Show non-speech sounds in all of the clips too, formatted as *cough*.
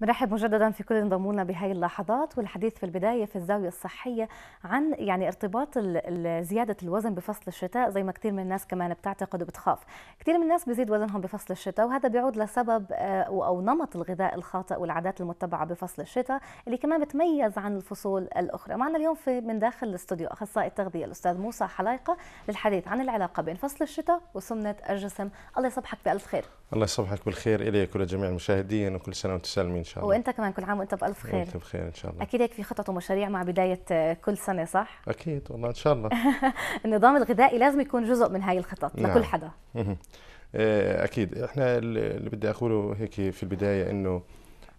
مرحب مجددا في كل انضموا لنا بهي اللحظات والحديث في البدايه في الزاويه الصحيه عن يعني ارتباط زياده الوزن بفصل الشتاء زي ما كثير من الناس كمان بتعتقد وبتخاف، كثير من الناس بيزيد وزنهم بفصل الشتاء وهذا بيعود لسبب آه، او نمط الغذاء الخاطئ والعادات المتبعه بفصل الشتاء اللي كمان بتميز عن الفصول الاخرى، معنا اليوم في من داخل الاستوديو اخصائي التغذيه الاستاذ موسى حلايقه للحديث عن العلاقه بين فصل الشتاء وسمنه الجسم، الله يصبحك بالف خير. الله يصبحك بالخير اليك ولجميع المشاهدين وكل سنه وانتم سالمين شاء الله وانت كمان كل عام وانت بالف خير وانت بخير ان شاء الله اكيد هيك في خطط ومشاريع مع بدايه آه، كل سنه صح *laughs* اكيد والله ان شاء الله *laughs* النظام الغذائي لازم يكون جزء من هاي الخطط نعم. لكل حدا آه، اكيد احنا اللي بدي اقوله هيك في البدايه انه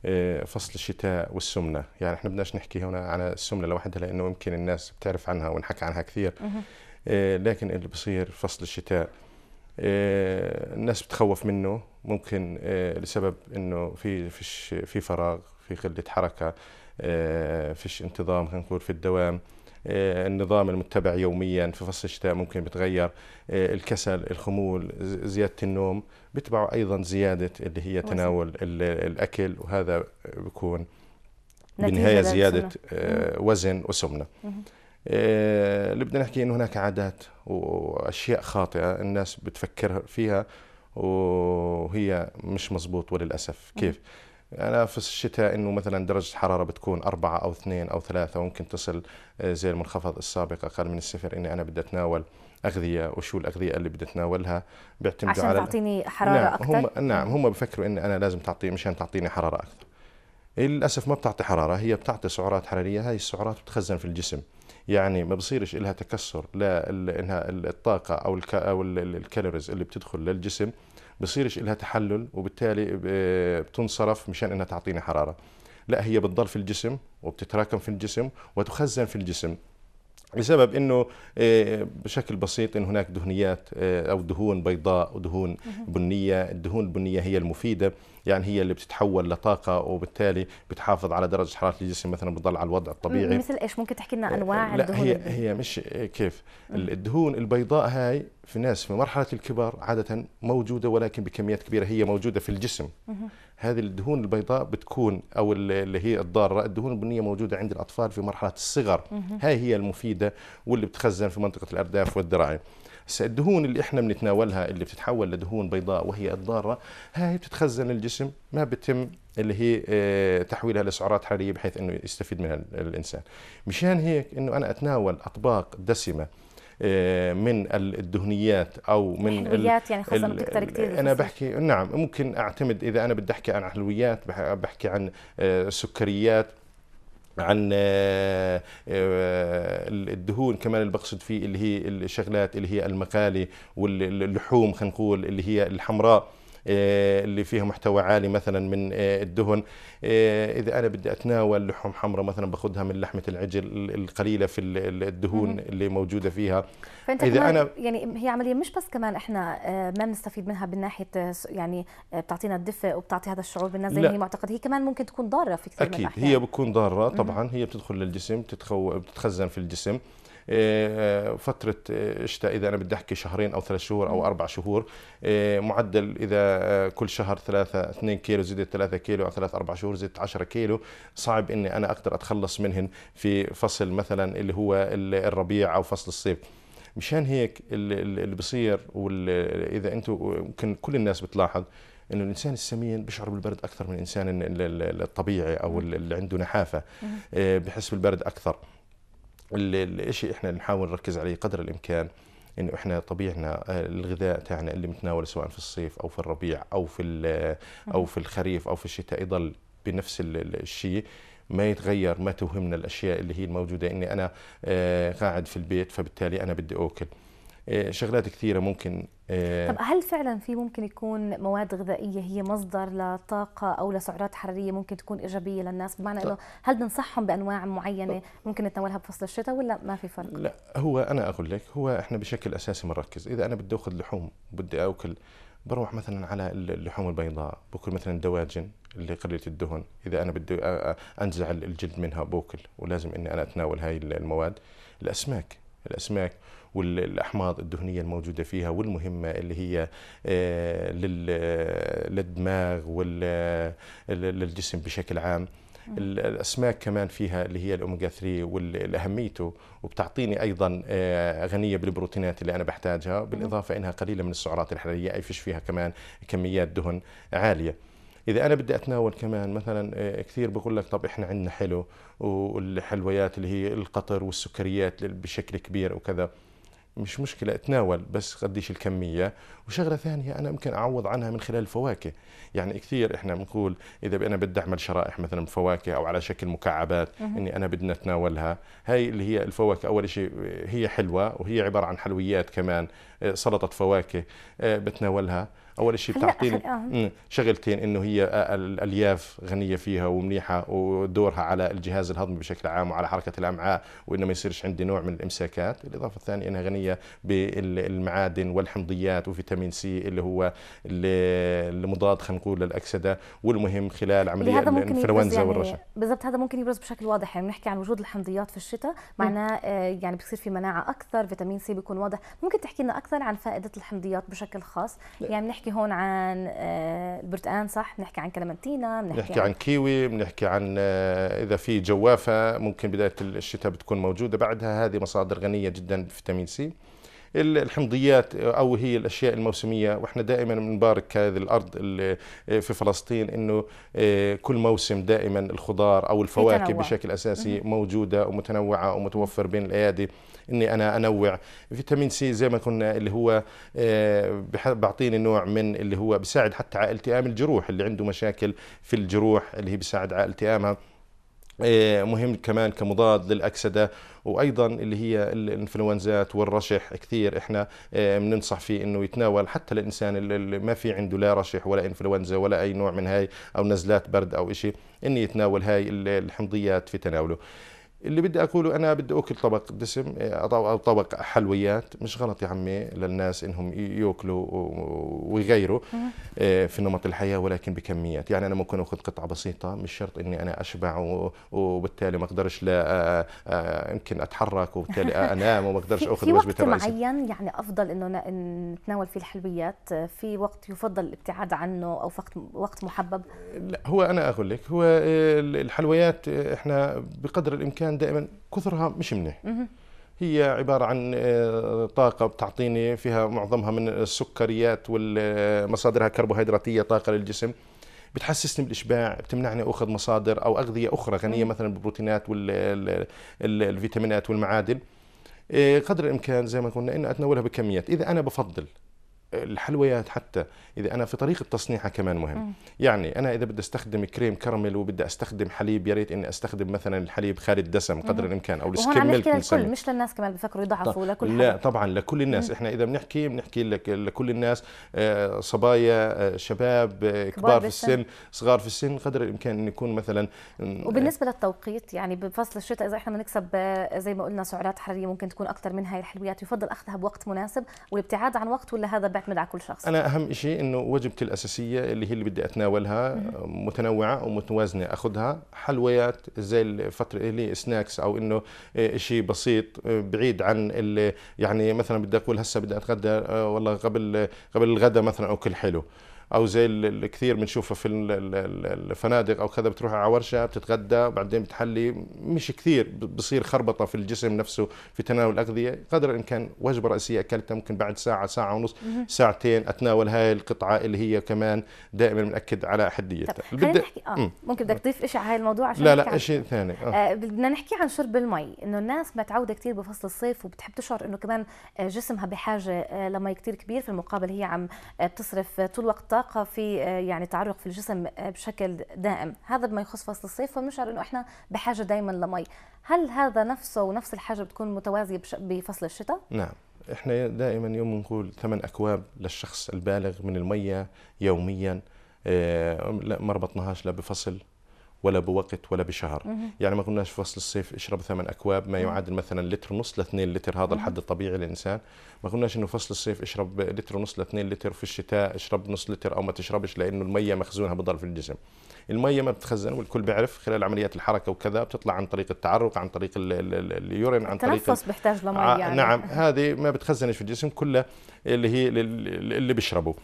آه، فصل الشتاء والسمنه يعني احنا بدناش نحكي هنا عن السمنه لوحدها لانه يمكن الناس بتعرف عنها ونحكى عنها كثير لكن اللي بصير فصل الشتاء آه، الناس بتخوف منه ممكن آه، لسبب انه في فيش في فراغ في قله حركه آه، فيش انتظام خلينا نقول في الدوام النظام المتبع يوميا في فصل الشتاء ممكن بتغير الكسل الخمول زيادة النوم بتبعه أيضا زيادة اللي هي تناول الأكل وهذا بيكون بالنهاية زيادة وزن وسمنة اللي آه، بدنا نحكي انه هناك عادات واشياء خاطئه الناس بتفكر فيها وهي مش مزبوط وللاسف كيف انا في الشتاء انه مثلا درجه الحراره بتكون أربعة او اثنين او ثلاثة وممكن تصل آه، زي المنخفض السابق اقل من الصفر اني انا بدي اتناول اغذيه وشو الاغذيه اللي بدي اتناولها بيعتمد على عشان تعطيني حراره نعم اكثر هم نعم هم بفكروا اني انا لازم تعطي مشان تعطيني حراره اكثر للاسف ما بتعطي حراره هي بتعطي سعرات حراريه هاي السعرات بتخزن في الجسم يعني ما بصيرش إلها تكسر لا إنها الطاقة أو أو الكالوريز اللي بتدخل للجسم بصيرش إلها تحلل وبالتالي آه، بتنصرف مشان إنها تعطينا حرارة لا هي بتضل في الجسم وبتتراكم في الجسم وتخزن في الجسم بسبب انه آه، بشكل بسيط ان هناك دهنيات آه، او دهون بيضاء ودهون بنيه، الدهون البنيه هي المفيده يعني هي اللي بتتحول لطاقه وبالتالي بتحافظ على درجه حراره الجسم مثلا بتضل على الوضع الطبيعي مثل ايش ممكن تحكي لنا آه، انواع لا الدهون هي هي مش كيف الدهون البيضاء هاي في ناس في مرحله الكبر عاده موجوده ولكن بكميات كبيره هي موجوده في الجسم هذه الدهون البيضاء بتكون او اللي هي الضاره الدهون البنيه موجوده عند الاطفال في مرحله الصغر هاي هي المفيده واللي بتخزن في منطقه الارداف والذراعي الدهون اللي احنا بنتناولها اللي بتتحول لدهون بيضاء وهي الضاره هاي بتتخزن الجسم ما بتم اللي هي آه، تحويلها لسعرات حراريه بحيث انه يستفيد منها الانسان مشان هيك انه انا اتناول اطباق دسمه آه، من الدهنيات او من الحلويات يعني خاصه بتكثر كثير انا بحكي نعم ممكن اعتمد اذا انا بدي احكي عن حلويات بحكي عن آه، سكريات عن آه، آه، الدهون كمان اللي بقصد فيه اللي هي الشغلات اللي هي المقالي واللحوم خلينا نقول اللي هي الحمراء آه، اللي فيها محتوى عالي مثلا من آه، الدهن آه، اذا انا بدي اتناول لحوم حمراء مثلا باخذها من لحمه العجل القليله في الدهون اللي موجوده فيها فانت اذا انا يعني هي عمليه مش بس كمان احنا ما بنستفيد منها من ناحيه يعني بتعطينا الدفء وبتعطي هذا الشعور بالناس زي هي معتقد هي كمان ممكن تكون ضاره في كثير اكيد من الأحيان. هي بتكون ضاره طبعا هي بتدخل للجسم بتتخزن في الجسم آه، فتره الشتاء آه، اذا انا بدي احكي شهرين او ثلاث شهور او اربع شهور آه، معدل اذا كل شهر ثلاثة اثنين كيلو زدت ثلاثة كيلو او ثلاث اربع شهور زدت 10 كيلو صعب اني انا اقدر اتخلص منهن في فصل مثلا اللي هو الربيع او فصل الصيف مشان هيك اللي بصير اذا انتم يمكن كل الناس بتلاحظ انه الانسان السمين بيشعر بالبرد اكثر من الانسان الطبيعي او اللي عنده نحافه بحس بالبرد اكثر الشيء احنا نحاول نركز عليه قدر الامكان انه احنا طبيعنا آه، الغذاء تاعنا اللي متناول سواء في الصيف او في الربيع او في او في الخريف او في الشتاء يضل بنفس الشيء ما يتغير ما توهمنا الاشياء اللي هي الموجوده اني انا آه، قاعد في البيت فبالتالي انا بدي اكل آه، شغلات كثيره ممكن آه، طب هل فعلا في ممكن يكون مواد غذائيه هي مصدر لطاقه او لسعرات حراريه ممكن تكون ايجابيه للناس بمعنى انه هل بننصحهم بانواع معينه ممكن نتناولها بفصل الشتاء ولا ما في فرق لا هو انا اقول لك هو احنا بشكل اساسي بنركز اذا انا بدي اخذ لحوم وبدي اكل بروح مثلا على اللحوم البيضاء باكل مثلا الدواجن اللي قليله الدهن اذا انا بدي انزع الجلد منها باكل ولازم اني انا اتناول هاي المواد الاسماك الاسماك والاحماض الدهنيه الموجوده فيها والمهمه اللي هي آه، آه، للدماغ وللجسم آه، بشكل عام الاسماك كمان فيها اللي هي الاوميجا 3 والاهميته وبتعطيني ايضا غنيه بالبروتينات اللي انا بحتاجها بالاضافه انها قليله من السعرات الحراريه اي فيش فيها كمان كميات دهن عاليه اذا انا بدي اتناول كمان مثلا كثير بقول لك طب احنا عندنا حلو والحلويات اللي هي القطر والسكريات بشكل كبير وكذا مش مشكله اتناول بس قديش الكميه وشغله ثانيه انا ممكن اعوض عنها من خلال الفواكه يعني كثير احنا بنقول اذا انا بدي اعمل شرائح مثلا فواكه او على شكل مكعبات اني انا بدنا اتناولها هاي اللي هي الفواكه اول شيء هي حلوه وهي عباره عن حلويات كمان آه، سلطه فواكه آه، بتناولها اول شيء بتعطيني آه. شغلتين انه هي الالياف غنيه فيها ومنيحه ودورها على الجهاز الهضمي بشكل عام وعلى حركه الامعاء وانه ما يصيرش عندي نوع من الامساكات الاضافه الثانيه انها غنيه بالمعادن والحمضيات وفيتامين سي اللي هو المضاد خلينا نقول للاكسده والمهم خلال إيه، عمليه الانفلونزا يعني والرشح بالضبط هذا ممكن يبرز بشكل واضح يعني بنحكي عن وجود الحمضيات في الشتاء معناه آه، يعني بصير في مناعه اكثر فيتامين سي بيكون واضح ممكن تحكي لنا اكثر عن فائده الحمضيات بشكل خاص يعني بنحكي بنحكي هون عن آه، البرتقان صح بنحكي عن كلمنتينا بنحكي, بنحكي عن, عن كيوي بنحكي عن آه، اذا في جوافه ممكن بدايه الشتاء بتكون موجوده بعدها هذه مصادر غنيه جدا بفيتامين سي الحمضيات او هي الاشياء الموسميه واحنا دائما بنبارك هذه الارض آه، في فلسطين انه آه، كل موسم دائما الخضار او الفواكه بشكل اساسي موجوده ومتنوعه ومتوفر بين الايادي اني انا انوع فيتامين سي زي ما كنا اللي هو آه، بيعطيني نوع من اللي هو بيساعد حتى على التئام الجروح اللي عنده مشاكل في الجروح اللي هي بيساعد على التئامها آه، مهم كمان كمضاد للاكسده وايضا اللي هي الانفلونزات والرشح كثير احنا آه، بننصح فيه انه يتناول حتى الانسان اللي ما في عنده لا رشح ولا انفلونزا ولا اي نوع من هاي او نزلات برد او إشي انه يتناول هاي الحمضيات في تناوله اللي بدي اقوله انا بدي اكل طبق دسم إيه، او طبق حلويات مش غلط يا عمي للناس انهم ياكلوا ويغيروا إيه، في نمط الحياه ولكن بكميات يعني انا ممكن اخذ قطعه بسيطه مش شرط اني انا اشبع وبالتالي ما اقدرش لا آه، آه، آه، يمكن اتحرك وبالتالي انام وما اقدرش *laughs* اخذ وجبه وقت معين يعني افضل انه نتناول فيه الحلويات في وقت يفضل الابتعاد عنه او وقت وقت محبب لا هو انا اقول لك هو الحلويات احنا بقدر الامكان الأحيان دائما كثرها مش منيح هي عبارة عن آه، طاقة بتعطيني فيها معظمها من السكريات ومصادرها كربوهيدراتية طاقة للجسم بتحسسني بالاشباع بتمنعني اخذ مصادر او اغذيه اخرى غنيه مثلا بالبروتينات والفيتامينات والمعادن آه، قدر الامكان زي ما قلنا انه اتناولها بكميات اذا انا بفضل الحلويات حتى اذا انا في طريقه تصنيعها كمان مهم يعني انا اذا بدي استخدم كريم كراميل وبدي استخدم حليب يا ريت اني استخدم مثلا الحليب خالي الدسم قدر الامكان او السكيم ميلك للكل مش للناس كمان بفكروا يضعفوا لكل لا طبعا لكل الناس احنا اذا بنحكي بنحكي لك لكل الناس آه، صبايا آه، شباب آه، كبار في السن صغار في السن قدر الامكان انه يكون مثلا وبالنسبه للتوقيت يعني بفصل الشتاء اذا احنا بنكسب زي ما قلنا سعرات حراريه ممكن تكون اكثر من هاي الحلويات يفضل اخذها بوقت مناسب والابتعاد عن وقت ولا هذا بتعتمد على كل شخص انا اهم شيء انه وجبتي الاساسيه اللي هي اللي بدي اتناولها متنوعه ومتوازنه اخذها حلويات زي الفتره اللي سناكس او انه شيء بسيط بعيد عن يعني مثلا بدي اقول هسه بدي اتغدى آه، والله قبل قبل الغداء مثلا او حلو او زي اللي كثير بنشوفها في الفنادق او كذا بتروح على ورشه بتتغدى وبعدين بتحلي مش كثير بصير خربطه في الجسم نفسه في تناول الاغذيه قدر الامكان وجبه رئيسيه اكلتها ممكن بعد ساعه ساعه ونص ساعتين اتناول هاي القطعه اللي هي كمان دائما بناكد على حديتها خلينا نحكي اه ممكن بدك تضيف شيء على هاي الموضوع عشان لا لا شيء ثاني آه. آه. بدنا نحكي عن شرب المي انه الناس متعوده كثير بفصل الصيف وبتحب تشعر انه كمان آه، جسمها بحاجه آه، لمي كثير كبير في المقابل هي عم بتصرف طول وقتها طاقه في آه، يعني تعرق في الجسم آه، بشكل دائم هذا بما يخص فصل الصيف فبنشعر انه احنا بحاجه دائما لمي هل هذا نفسه ونفس الحاجه بتكون متوازيه بفصل الشتاء نعم احنا دائما يوم نقول ثمان اكواب للشخص البالغ من الميه يوميا آه، ما ربطناهاش لا بفصل ولا بوقت ولا بشهر مه. يعني ما قلناش فصل الصيف اشرب ثمان اكواب ما يعادل مثلا لتر ونص ل 2 لتر هذا الحد الطبيعي للانسان ما قلناش انه فصل الصيف اشرب لتر ونص ل 2 لتر في الشتاء اشرب نص لتر او ما تشربش لانه الميه مخزونها بضل في الجسم الميه ما بتخزن والكل بيعرف خلال عمليات الحركه وكذا بتطلع عن طريق التعرق عن طريق اليورين عن طريق التنفس بيحتاج لميه آه، يعني. نعم هذه ما بتخزنش في الجسم كلها اللي هي اللي بيشربه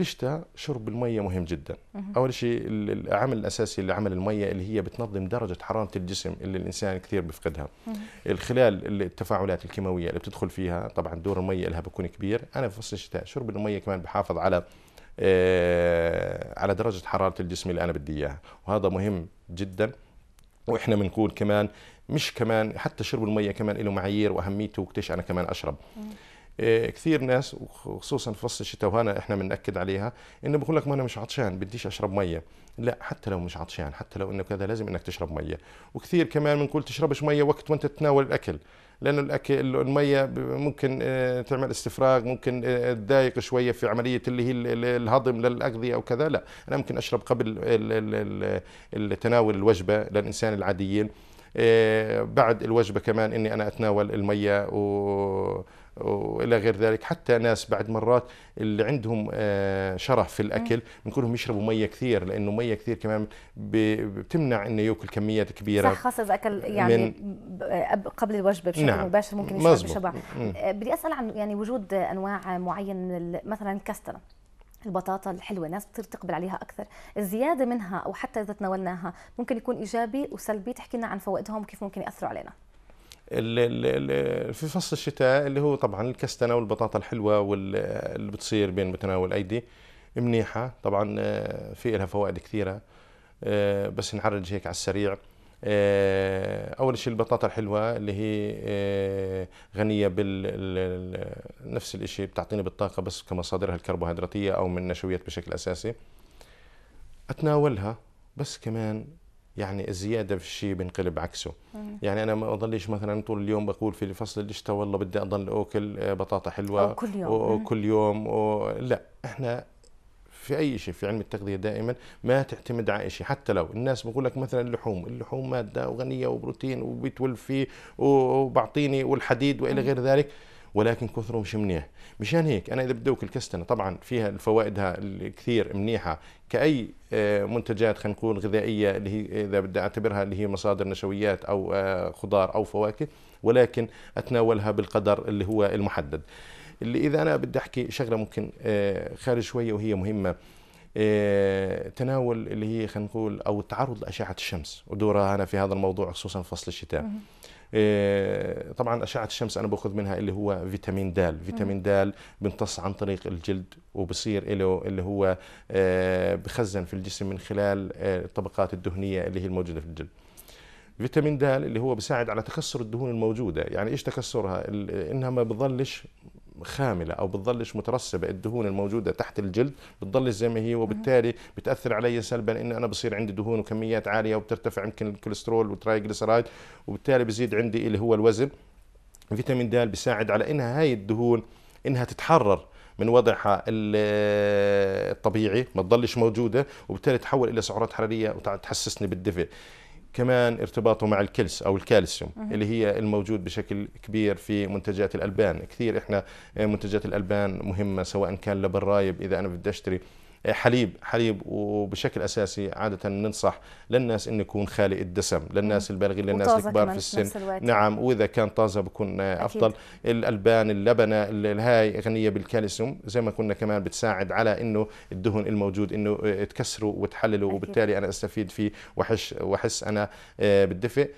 الشتاء شرب الميه مهم جدا اول شيء العامل الاساسي لعمل الميه اللي هي بتنظم درجه حراره الجسم اللي الانسان كثير بيفقدها خلال التفاعلات الكيماويه اللي بتدخل فيها طبعا دور الميه لها بكون كبير انا في فصل الشتاء شرب الميه كمان بحافظ على آه، على درجه حراره الجسم اللي انا بدي اياها وهذا مهم جدا واحنا بنقول كمان مش كمان حتى شرب الميه كمان له معايير واهميته وقتيش انا كمان اشرب إيه، كثير ناس وخصوصا في فصل الشتاء وهنا احنا بناكد عليها انه بقول لك ما انا مش عطشان بديش اشرب ميه لا حتى لو مش عطشان حتى لو انه كذا لازم انك تشرب ميه وكثير كمان بنقول تشربش ميه وقت وانت تتناول الاكل لانه الاكل الميه ممكن آه، تعمل استفراغ ممكن آه، تضايق شويه في عمليه اللي هي الهضم للاغذيه او كذا لا انا ممكن اشرب قبل تناول الوجبه للانسان العاديين آه، بعد الوجبه كمان اني انا اتناول الميه و والى غير ذلك حتى ناس بعد مرات اللي عندهم آه، شرف في الاكل لهم يشربوا ميه كثير لانه ميه كثير كمان بتمنع انه ياكل كميات كبيره صح خاصه اذا اكل يعني قبل الوجبه بشكل نعم مباشر ممكن يشرب بشبع آه، بدي اسال عن يعني وجود انواع معينه مثلا كاسترة البطاطا الحلوة ناس بتصير تقبل عليها أكثر الزيادة منها أو حتى إذا تناولناها ممكن يكون إيجابي وسلبي تحكي لنا عن فوائدهم وكيف ممكن يأثروا علينا في فصل الشتاء اللي هو طبعا الكستنه والبطاطا الحلوه واللي بتصير بين متناول الايدي منيحه طبعا آه، في لها فوائد كثيره آه، بس نعرج هيك على السريع آه، اول شيء البطاطا الحلوه اللي هي غنيه بال نفس الشيء بتعطيني بالطاقه بس كمصادرها الكربوهيدراتيه او من نشويات بشكل اساسي اتناولها بس كمان يعني الزياده في الشيء بنقلب عكسه مم. يعني انا ما اضلش مثلا طول اليوم بقول في فصل الشتاء والله بدي اضل اكل آه، بطاطا حلوه أو كل يوم وكل يوم و... لا احنا في اي شيء في علم التغذيه دائما ما تعتمد على شيء حتى لو الناس بقول لك مثلا اللحوم اللحوم ماده وغنيه وبروتين وبتولف فيه وبعطيني والحديد والى غير ذلك ولكن كثره مش منيح مشان هيك انا اذا بدوك الكستنه طبعا فيها فوائدها الكثير منيحه كاي آه، منتجات خلينا نقول غذائيه اللي هي اذا بدي اعتبرها اللي هي مصادر نشويات او آه، خضار او فواكه ولكن اتناولها بالقدر اللي هو المحدد اللي اذا انا بدي احكي شغله ممكن آه، خارج شويه وهي مهمه تناول اللي هي خلينا نقول او التعرض لاشعه الشمس ودورها انا في هذا الموضوع خصوصا في فصل الشتاء آه، طبعا اشعه الشمس انا باخذ منها اللي هو فيتامين د فيتامين د بيمتص عن طريق الجلد وبصير له اللي هو آه، بخزن في الجسم من خلال آه، الطبقات الدهنيه اللي هي الموجوده في الجلد فيتامين د اللي هو بيساعد على تكسر الدهون الموجوده يعني ايش تكسرها انها ما بتظلش خامله او بتظلش مترسبه الدهون الموجوده تحت الجلد بتضلش زي ما هي وبالتالي بتاثر علي سلبا ان انا بصير عندي دهون وكميات عاليه وبترتفع يمكن الكوليسترول والترايجليسرايد وبالتالي بزيد عندي اللي هو الوزن فيتامين د بيساعد على انها هاي الدهون انها تتحرر من وضعها الطبيعي ما تضلش موجوده وبالتالي تحول الى سعرات حراريه وتحسسني بالدفء كمان ارتباطه مع الكلس او الكالسيوم أه. اللي هي الموجود بشكل كبير في منتجات الالبان كثير احنا منتجات الالبان مهمه سواء كان لبرايب اذا انا بدي اشتري حليب حليب وبشكل اساسي عاده ننصح للناس انه يكون خالي الدسم للناس أمم. البالغين للناس الكبار في السن نعم واذا كان طازه بكون افضل أكيد. الالبان اللبنه الهاي غنيه بالكالسيوم زي ما كنا كمان بتساعد على انه الدهن الموجود انه تكسره وتحلله وبالتالي انا استفيد فيه وحش واحس انا آه، بالدفئ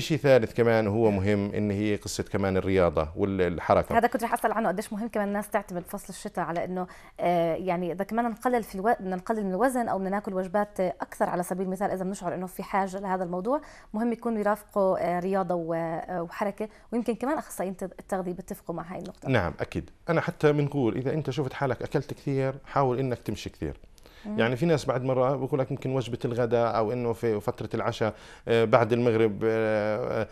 شيء ثالث كمان هو نعم. مهم ان هي قصه كمان الرياضه والحركه هذا كنت رح اسال عنه قديش مهم كمان الناس تعتمد فصل الشتاء على انه آه، يعني اذا كمان نقلل في الو... بدنا نقلل من الوزن او بدنا ناكل وجبات اكثر على سبيل المثال اذا بنشعر انه في حاجه لهذا الموضوع مهم يكون يرافقه آه، رياضه آه، وحركه ويمكن كمان اخصائيين التغذيه بيتفقوا مع هاي النقطه نعم اكيد انا حتى بنقول اذا انت شفت حالك اكلت كثير حاول انك تمشي كثير يعني في ناس بعد مرة بقول لك ممكن وجبة الغداء أو إنه في فترة العشاء آه، بعد المغرب آه،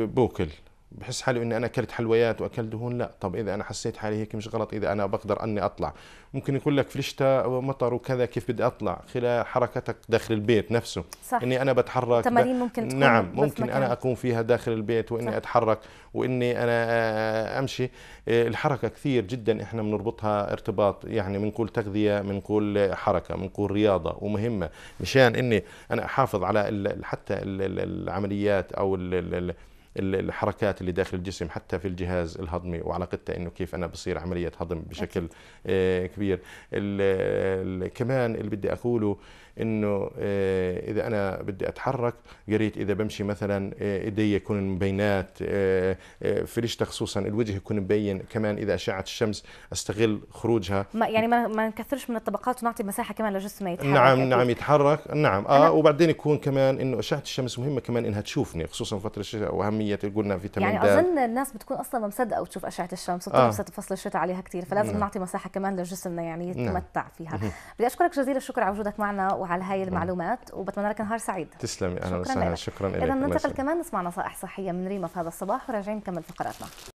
آه، بوكل بحس حالي اني انا اكلت حلويات واكلت دهون لا طب اذا انا حسيت حالي هيك مش غلط اذا انا بقدر اني اطلع ممكن يقول لك في الشتاء مطر وكذا كيف بدي اطلع خلال حركتك داخل البيت نفسه صح. اني انا بتحرك تمارين ممكن تكون نعم ممكن انا اقوم فيها داخل البيت واني صح. اتحرك واني انا امشي آه، الحركه كثير جدا احنا بنربطها ارتباط يعني بنقول تغذيه بنقول حركه بنقول رياضه ومهمه مشان اني انا احافظ على حتى العمليات او ال الحركات اللي داخل الجسم حتى في الجهاز الهضمي وعلاقتها انه كيف انا بصير عمليه هضم بشكل آه، كبير كمان اللي بدي اقوله انه آه، اذا انا بدي اتحرك يا ريت اذا بمشي مثلا آه، ايدي يكون مبينات آه، فريشتها خصوصا الوجه يكون مبين كمان اذا اشعه الشمس استغل خروجها ما يعني ما, ما نكثرش من الطبقات ونعطي مساحه كمان لجسمه يتحرك نعم أكيد. نعم يتحرك نعم اه وبعدين يكون كمان انه اشعه الشمس مهمه كمان انها تشوفني خصوصا فتره الشتاء واهميه قلنا فيتامين يعني دا. اظن الناس بتكون اصلا مصدقه وتشوف اشعه الشمس وتنبسط آه. فصل الشتاء عليها كثير فلازم نعم. نعطي مساحه كمان لجسمنا يعني نعم. يتمتع نعم. فيها بدي اشكرك جزيل الشكر على وجودك معنا وعلى هاي آه. المعلومات وبتمنى لك نهار سعيد تسلمي اهلا وسهلا شكرا لك شكرا لك اذا ننتقل كمان نسمع نصائح صحيه من ريما في هذا الصباح وراجعين نكمل فقراتنا